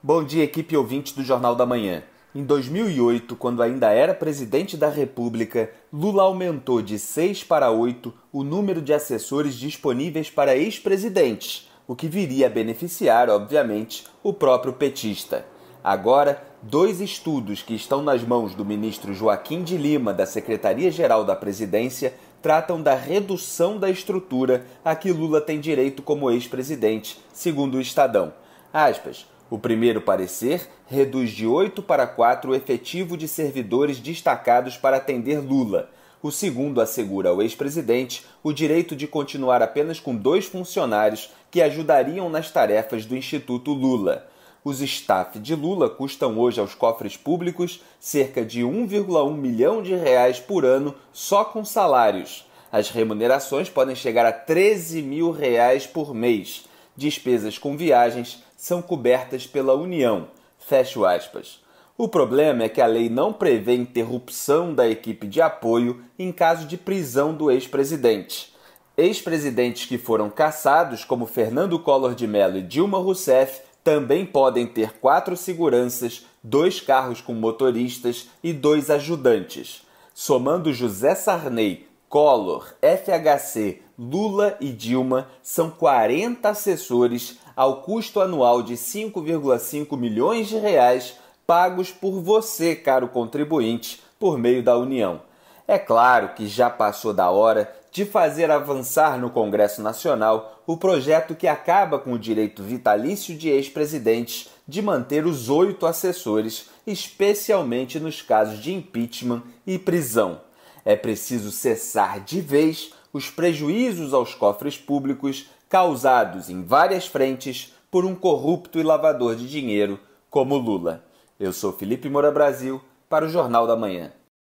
Bom dia, equipe ouvinte do Jornal da Manhã. Em 2008, quando ainda era presidente da República, Lula aumentou de 6 para 8 o número de assessores disponíveis para ex-presidentes, o que viria a beneficiar, obviamente, o próprio petista. Agora, dois estudos que estão nas mãos do ministro Joaquim de Lima, da Secretaria-Geral da Presidência, tratam da redução da estrutura a que Lula tem direito como ex-presidente, segundo o Estadão. Aspas. O primeiro parecer reduz de 8 para 4 o efetivo de servidores destacados para atender Lula. O segundo assegura ao ex-presidente o direito de continuar apenas com dois funcionários que ajudariam nas tarefas do Instituto Lula. Os staff de Lula custam hoje aos cofres públicos cerca de 1,1 milhão de reais por ano só com salários. As remunerações podem chegar a 13 mil reais por mês despesas com viagens são cobertas pela União. Fecho aspas. O problema é que a lei não prevê interrupção da equipe de apoio em caso de prisão do ex-presidente. Ex-presidentes que foram caçados, como Fernando Collor de Mello e Dilma Rousseff, também podem ter quatro seguranças, dois carros com motoristas e dois ajudantes. Somando José Sarney, Collor, FHC, Lula e Dilma são 40 assessores ao custo anual de 5,5 milhões de reais pagos por você, caro contribuinte, por meio da União. É claro que já passou da hora de fazer avançar no Congresso Nacional o projeto que acaba com o direito vitalício de ex-presidentes de manter os oito assessores, especialmente nos casos de impeachment e prisão. É preciso cessar de vez os prejuízos aos cofres públicos causados em várias frentes por um corrupto e lavador de dinheiro como Lula. Eu sou Felipe Moura Brasil para o Jornal da Manhã.